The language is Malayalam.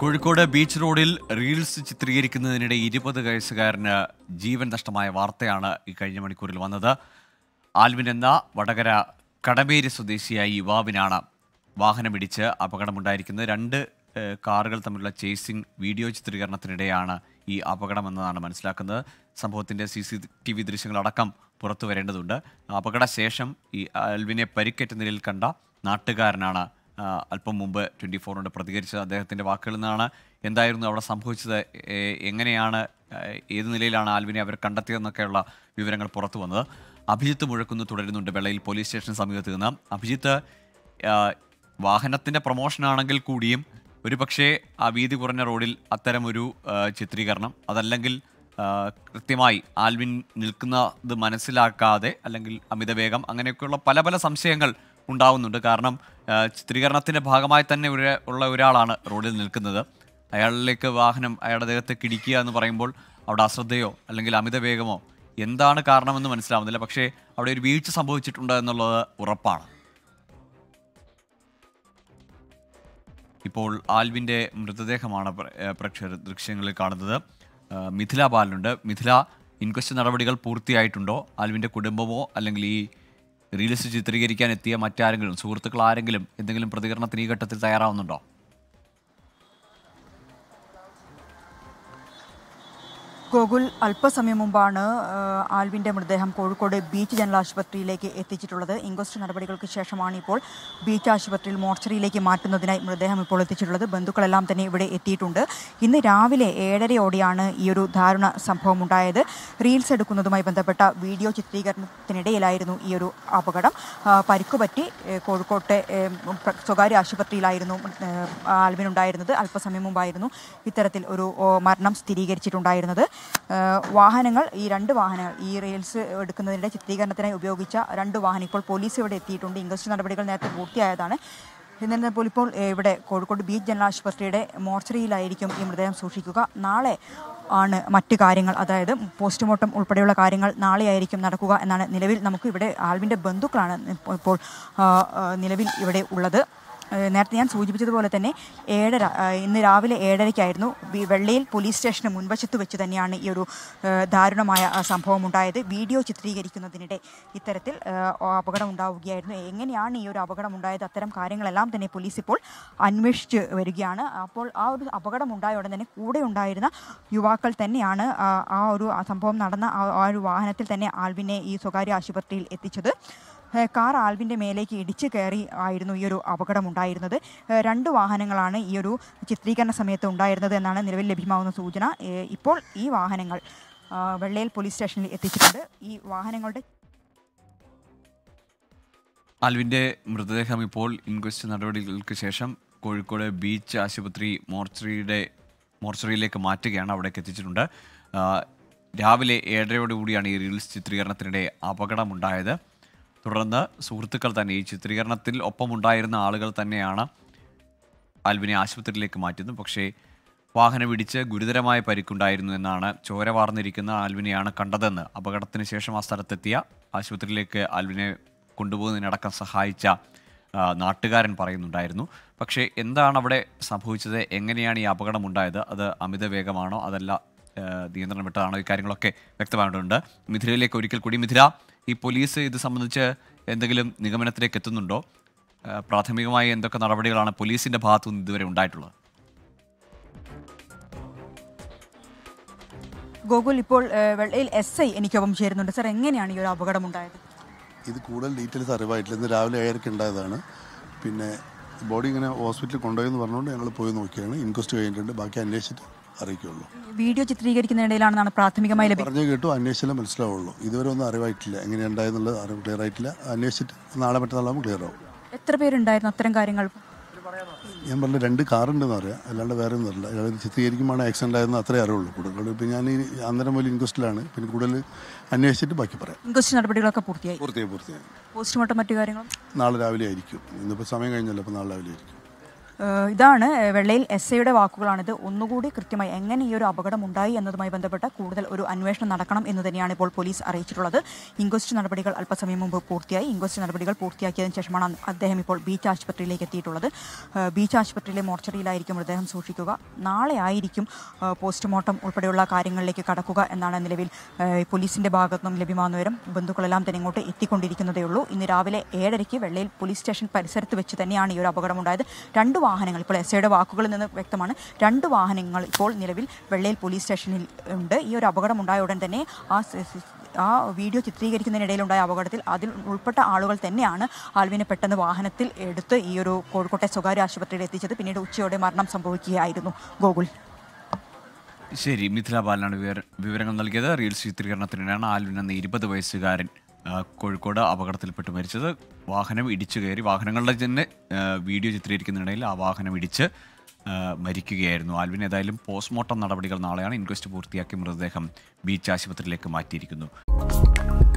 കോഴിക്കോട് ബീച്ച് റോഡിൽ റീൽസ് ചിത്രീകരിക്കുന്നതിനിടെ ഇരുപത് വയസ്സുകാരന് ജീവൻ നഷ്ടമായ വാർത്തയാണ് ഈ കഴിഞ്ഞ മണിക്കൂറിൽ വന്നത് ആൽവിൻ എന്ന വടകര കടമേരി സ്വദേശിയായ യുവാവിനാണ് വാഹനമിടിച്ച് അപകടമുണ്ടായിരിക്കുന്നത് രണ്ട് കാറുകൾ തമ്മിലുള്ള ചേസിംഗ് വീഡിയോ ചിത്രീകരണത്തിനിടെയാണ് ഈ അപകടമെന്നതാണ് മനസ്സിലാക്കുന്നത് സംഭവത്തിൻ്റെ സി സി ടി വി ദൃശ്യങ്ങളടക്കം പുറത്തു വരേണ്ടതുണ്ട് അപകടശേഷം ഈ ആൽവിനെ പരിക്കേറ്റ നിലയിൽ കണ്ട നാട്ടുകാരനാണ് അല്പം മുമ്പ് ട്വൻറ്റി ഫോറിനോട് പ്രതികരിച്ച അദ്ദേഹത്തിൻ്റെ വാക്കുകളിൽ നിന്നാണ് എന്തായിരുന്നു അവിടെ സംഭവിച്ചത് എങ്ങനെയാണ് ഏത് നിലയിലാണ് ആൽവിനെ അവർ കണ്ടെത്തിയതെന്നൊക്കെയുള്ള വിവരങ്ങൾ പുറത്തു വന്നത് അഭിജിത്ത് മുഴക്കുന്നു തുടരുന്നുണ്ട് വെള്ളയിൽ പോലീസ് സ്റ്റേഷൻ സമീപത്ത് നിന്ന് അഭിജിത്ത് വാഹനത്തിൻ്റെ പ്രൊമോഷനാണെങ്കിൽ കൂടിയും ഒരു പക്ഷേ ആ വീതി കുറഞ്ഞ റോഡിൽ അത്തരമൊരു ചിത്രീകരണം അതല്ലെങ്കിൽ കൃത്യമായി ആൽവിൻ നിൽക്കുന്നത് മനസ്സിലാക്കാതെ അല്ലെങ്കിൽ അമിതവേഗം അങ്ങനെയൊക്കെയുള്ള പല പല സംശയങ്ങൾ ഉണ്ടാവുന്നുണ്ട് കാരണം ചിത്രീകരണത്തിൻ്റെ ഭാഗമായി തന്നെ ഉള്ള ഒരാളാണ് റോഡിൽ നിൽക്കുന്നത് അയാളിലേക്ക് വാഹനം അയാളുടെ ദേഹത്ത് കിടിക്കുക എന്ന് പറയുമ്പോൾ അവിടെ അശ്രദ്ധയോ അല്ലെങ്കിൽ അമിത വേഗമോ എന്താണ് കാരണമെന്ന് മനസ്സിലാവുന്നില്ല പക്ഷേ അവിടെ ഒരു വീഴ്ച സംഭവിച്ചിട്ടുണ്ട് എന്നുള്ളത് ഉറപ്പാണ് ഇപ്പോൾ ആൽവിൻ്റെ മൃതദേഹമാണ് പ്രക്ഷ ദൃശ്യങ്ങളിൽ കാണുന്നത് മിഥില ബാലനുണ്ട് മിഥില ഇൻക്വസ്റ്റ് നടപടികൾ പൂർത്തിയായിട്ടുണ്ടോ ആൽവിൻ്റെ കുടുംബമോ അല്ലെങ്കിൽ ഈ റീൽസ് ചിത്രീകരിക്കാൻ എത്തിയ മറ്റാരെങ്കിലും സുഹൃത്തുക്കൾ ആരെങ്കിലും എന്തെങ്കിലും പ്രതികരണത്തിന് ഈ ഘട്ടത്തിൽ തയ്യാറാവുന്നുണ്ടോ ഗോകുൽ അല്പസമയം മുമ്പാണ് ആൽവിൻ്റെ മൃതദേഹം കോഴിക്കോട് ബീച്ച് ജനറൽ ആശുപത്രിയിലേക്ക് എത്തിച്ചിട്ടുള്ളത് ഇൻക്വസ്റ്റ് നടപടികൾക്ക് ശേഷമാണ് ഇപ്പോൾ ബീച്ച് ആശുപത്രിയിൽ മോർച്ചറിയിലേക്ക് മാറ്റുന്നതിനായി മൃതദേഹം ഇപ്പോൾ എത്തിച്ചിട്ടുള്ളത് ബന്ധുക്കളെല്ലാം തന്നെ ഇവിടെ എത്തിയിട്ടുണ്ട് ഇന്ന് രാവിലെ ഏഴരയോടെയാണ് ഈ ഒരു ദാരുണ സംഭവം ഉണ്ടായത് റീൽസ് എടുക്കുന്നതുമായി ബന്ധപ്പെട്ട വീഡിയോ ചിത്രീകരണത്തിനിടയിലായിരുന്നു ഈ ഒരു അപകടം പരിക്കുപറ്റി കോഴിക്കോട്ടെ സ്വകാര്യ ആശുപത്രിയിലായിരുന്നു ആൽവിനുണ്ടായിരുന്നത് അല്പസമയം മുമ്പായിരുന്നു ഇത്തരത്തിൽ ഒരു മരണം സ്ഥിരീകരിച്ചിട്ടുണ്ടായിരുന്നത് വാഹനങ്ങൾ ഈ രണ്ട് വാഹനങ്ങൾ ഈ റെയിൽസ് എടുക്കുന്നതിൻ്റെ ചിത്രീകരണത്തിനായി ഉപയോഗിച്ച രണ്ട് വാഹനം ഇപ്പോൾ പോലീസ് ഇവിടെ എത്തിയിട്ടുണ്ട് ഇൻക്വസ്റ്റ് നടപടികൾ നേരത്തെ പൂർത്തിയായതാണ് എന്നിരുന്നാൽ പോലും ഇപ്പോൾ ഇവിടെ കോഴിക്കോട് ബീച്ച് ജനറൽ ആശുപത്രിയുടെ മോർച്ചറിയിലായിരിക്കും ഈ മൃതദേഹം സൂക്ഷിക്കുക നാളെ ആണ് മറ്റ് കാര്യങ്ങൾ അതായത് പോസ്റ്റ്മോർട്ടം ഉൾപ്പെടെയുള്ള കാര്യങ്ങൾ നാളെയായിരിക്കും നടക്കുക എന്നാണ് നിലവിൽ നമുക്ക് ഇവിടെ ആൽവിൻ്റെ ബന്ധുക്കളാണ് ഇപ്പോൾ നിലവിൽ ഇവിടെ ഉള്ളത് നേരത്തെ ഞാൻ സൂചിപ്പിച്ചതുപോലെ തന്നെ ഏഴര ഇന്ന് രാവിലെ ഏഴരയ്ക്കായിരുന്നു വെള്ളയിൽ പോലീസ് സ്റ്റേഷന് മുൻവശത്ത് വെച്ച് തന്നെയാണ് ഈ ഒരു ദാരുണമായ സംഭവം ഉണ്ടായത് വീഡിയോ ചിത്രീകരിക്കുന്നതിനിടെ ഇത്തരത്തിൽ അപകടം ഉണ്ടാവുകയായിരുന്നു എങ്ങനെയാണ് ഈ ഒരു അപകടം ഉണ്ടായത് അത്തരം കാര്യങ്ങളെല്ലാം തന്നെ പോലീസ് ഇപ്പോൾ അന്വേഷിച്ച് വരികയാണ് അപ്പോൾ ആ ഒരു അപകടം ഉണ്ടായ ഉടൻ തന്നെ കൂടെ ഉണ്ടായിരുന്ന യുവാക്കൾ തന്നെയാണ് ആ ഒരു സംഭവം നടന്ന ആ ഒരു വാഹനത്തിൽ തന്നെ ആൽവിനെ ഈ സ്വകാര്യ ആശുപത്രിയിൽ എത്തിച്ചത് കാർ ആൽവിൻ്റെ മേലേക്ക് ഇടിച്ചു കയറി ആയിരുന്നു ഈ ഒരു അപകടം ഉണ്ടായിരുന്നത് രണ്ട് വാഹനങ്ങളാണ് ഈ ഒരു ചിത്രീകരണ സമയത്ത് ഉണ്ടായിരുന്നത് എന്നാണ് നിലവിൽ ലഭ്യമാകുന്ന സൂചന ഇപ്പോൾ ഈ വാഹനങ്ങൾ വെള്ളയിൽ പോലീസ് സ്റ്റേഷനിൽ എത്തിച്ചിട്ടുണ്ട് ഈ വാഹനങ്ങളുടെ അൽവിൻ്റെ മൃതദേഹം ഇപ്പോൾ ഇൻക്വസ്റ്റ് നടപടികൾക്ക് ശേഷം കോഴിക്കോട് ബീച്ച് ആശുപത്രി മോർച്ചറിയുടെ മോർച്ചറിയിലേക്ക് മാറ്റുകയാണ് അവിടേക്ക് എത്തിച്ചിട്ടുണ്ട് രാവിലെ ഏഴരയോടുകൂടിയാണ് ഈ റീൽസ് ചിത്രീകരണത്തിനിടെ അപകടമുണ്ടായത് തുടർന്ന് സുഹൃത്തുക്കൾ തന്നെ ഈ ചിത്രീകരണത്തിൽ ഒപ്പമുണ്ടായിരുന്ന ആളുകൾ തന്നെയാണ് ആൽവിനെ ആശുപത്രിയിലേക്ക് മാറ്റുന്നത് പക്ഷേ വാഹനമിടിച്ച് ഗുരുതരമായ പരിക്കുണ്ടായിരുന്നു എന്നാണ് ചോര വാർന്നിരിക്കുന്ന ആൽവിനെയാണ് കണ്ടതെന്ന് അപകടത്തിന് ശേഷം ആ സ്ഥലത്തെത്തിയ ആശുപത്രിയിലേക്ക് ആൽവിനെ കൊണ്ടുപോകുന്നതിനടക്കം സഹായിച്ച നാട്ടുകാരൻ പറയുന്നുണ്ടായിരുന്നു പക്ഷേ എന്താണ് അവിടെ സംഭവിച്ചത് എങ്ങനെയാണ് ഈ അപകടം ഉണ്ടായത് അത് അമിത വേഗമാണോ അതല്ല നിയന്ത്രണം വിട്ടതാണോ ഈ കാര്യങ്ങളൊക്കെ വ്യക്തമായിട്ടുണ്ട് മിഥിലയിലേക്ക് ഒരിക്കൽ കൂടി മിഥില ഈ പോലീസ് ഇത് സംബന്ധിച്ച് എന്തെങ്കിലും നിഗമനത്തിലേക്ക് എത്തുന്നുണ്ടോ പ്രാഥമികമായി എന്തൊക്കെ നടപടികളാണ് പോലീസിന്റെ ഭാഗത്തു നിന്ന് ഇതുവരെ ഉണ്ടായിട്ടുള്ളത് ഗോകുൽ ഇപ്പോൾ വെള്ളയിൽ എസ് ഐ എനിക്കൊപ്പം ചേരുന്നുണ്ട് സാർ എങ്ങനെയാണ് ഈ ഒരു അപകടം ഉണ്ടായത് ഇത് കൂടുതൽ ഡീറ്റെയിൽസ് അറിവായിട്ടില്ല ഇന്ന് രാവിലെ ഏഴരയ്ക്ക് ഉണ്ടായതാണ് പിന്നെ ബോഡി ഇങ്ങനെ ഹോസ്പിറ്റലിൽ കൊണ്ടുപോയെന്ന് പറഞ്ഞുകൊണ്ട് ഞങ്ങൾ പോയി നോക്കിയാണ് ഇൻക്വസ്റ്റ് കഴിഞ്ഞിട്ടുണ്ട് ബാക്കി അന്വേഷിച്ചിട്ട് അറിയിക്കുള്ളൂ വീഡിയോ ചിത്രീകരിക്കുന്നതിനിടയിലാണെന്നാണ് പ്രാഥമികമായി പറഞ്ഞു കേട്ടു അന്വേഷിച്ചാലേ മനസ്സിലാവുള്ളൂ ഇതുവരെ ഒന്നും അറിവായിട്ടില്ല എങ്ങനെയുണ്ടായെന്നുള്ളത് അറിവ് ക്ലിയർ ആയിട്ടില്ല അന്വേഷിച്ചിട്ട് നാളെ മറ്റന്നാളാകുമ്പോൾ ക്ലിയർ ആവും എത്ര പേരുണ്ടായിരുന്നു അത്തരം കാര്യങ്ങൾ ഞാൻ പറഞ്ഞു രണ്ട് കാറുണ്ടെന്ന് പറയാം അല്ലാണ്ട് വേറെ ഒന്നും അറിയില്ല ഇയാൾ ചിത്രീകരിക്കുമ്പോൾ ആക്സിഡൻ്റ് ആയെന്ന് അത്രേ അറിവുള്ളൂ കൂടുതൽ ഇപ്പം ഞാൻ ഈ അന്നേരം മുതൽ ഇൻക്വസ്റ്റിലാണ് പിന്നെ കൂടുതൽ അന്വേഷിച്ചിട്ട് ബാക്കി പറയാം ഇൻക്വസ്റ്റ് നടപടികളൊക്കെ പൂർത്തിയായി പൂർത്തിയായി പൂർത്തിയായി പോസ്റ്റ്മോർട്ടം മറ്റു കാര്യങ്ങളും നാളെ രാവിലെ ആയിരിക്കും ഇന്നിപ്പോൾ സമയം കഴിഞ്ഞല്ലോ അപ്പോൾ നാളെ രാവിലെ ആയിരിക്കും ഇതാണ് വെള്ളയിൽ എസ് ഐയുടെ വാക്കുകളാണിത് ഒന്നുകൂടി കൃത്യമായി എങ്ങനെ ഈ ഒരു അപകടം ഉണ്ടായി എന്നതുമായി ബന്ധപ്പെട്ട് കൂടുതൽ ഒരു അന്വേഷണം നടക്കണം എന്ന് തന്നെയാണ് ഇപ്പോൾ പോലീസ് അറിയിച്ചിട്ടുള്ളത് ഇൻക്വസ്റ്റ് നടപടികൾ അല്പസമയം മുമ്പ് പൂർത്തിയായി ഇൻക്വസ്റ്റ് നടപടികൾ പൂർത്തിയാക്കിയതിനു ശേഷമാണ് അദ്ദേഹം ഇപ്പോൾ ബീച്ച് ആശുപത്രിയിലേക്ക് എത്തിയിട്ടുള്ളത് ബീച്ച് ആശുപത്രിയിലെ മോർച്ചറിയിലായിരിക്കും അദ്ദേഹം സൂക്ഷിക്കുക നാളെ ആയിരിക്കും പോസ്റ്റ്മോർട്ടം ഉൾപ്പെടെയുള്ള കാര്യങ്ങളിലേക്ക് കടക്കുക എന്നാണ് നിലവിൽ പോലീസിന്റെ ഭാഗത്തു നിന്നും ലഭ്യമാകുന്ന വിവരം ബന്ധുക്കളെല്ലാം തന്നെ ഇങ്ങോട്ട് എത്തിക്കൊണ്ടിരിക്കുന്നതേ ഉള്ളൂ ഇന്ന് രാവിലെ ഏഴരയ്ക്ക് വെള്ളയിൽ പോലീസ് സ്റ്റേഷൻ പരിസരത്ത് വെച്ച് തന്നെയാണ് ഈ ഒരു അപകടമുണ്ടായത് രണ്ട് വാഹനങ്ങൾ ഇപ്പോൾ എസ് ഐയുടെ വാക്കുകളിൽ നിന്ന് വ്യക്തമാണ് രണ്ട് വാഹനങ്ങൾ ഇപ്പോൾ നിലവിൽ വെള്ളയിൽ പോലീസ് സ്റ്റേഷനിൽ ഉണ്ട് ഈ ഒരു അപകടം ഉണ്ടായ ഉടൻ തന്നെ ആ ആ വീഡിയോ ചിത്രീകരിക്കുന്നതിനിടയിലുണ്ടായ അപകടത്തിൽ അതിൽ ഉൾപ്പെട്ട ആളുകൾ തന്നെയാണ് ആൽവിനെ പെട്ടെന്ന് വാഹനത്തിൽ എടുത്ത് ഈ ഒരു കോഴിക്കോട്ടെ സ്വകാര്യ ആശുപത്രിയിൽ എത്തിച്ചത് പിന്നീട് ഉച്ചയോടെ മരണം സംഭവിക്കുകയായിരുന്നു ഗോകുൽ ശരി മിഥില ബാലനാണ് വിവരങ്ങൾ നൽകിയത് റീൽസ് ചിത്രീകരണത്തിനിടെയാണ് ആൽവിൻ എന്ന ഇരുപത് വയസ്സുകാരൻ കോഴിക്കോട് അപകടത്തിൽപ്പെട്ട് മരിച്ചത് വാഹനം ഇടിച്ചു കയറി വാഹനങ്ങളുടെ തന്നെ വീഡിയോ ചിത്രീകരിക്കുന്നതിനിടയിൽ ആ വാഹനം ഇടിച്ച് മരിക്കുകയായിരുന്നു ആൽവിൻ ഏതായാലും പോസ്റ്റ്മോർട്ടം നടപടികൾ നാളെയാണ് ഇൻക്വസ്റ്റ് പൂർത്തിയാക്കി മൃതദേഹം ബീച്ച് ആശുപത്രിയിലേക്ക് മാറ്റിയിരിക്കുന്നു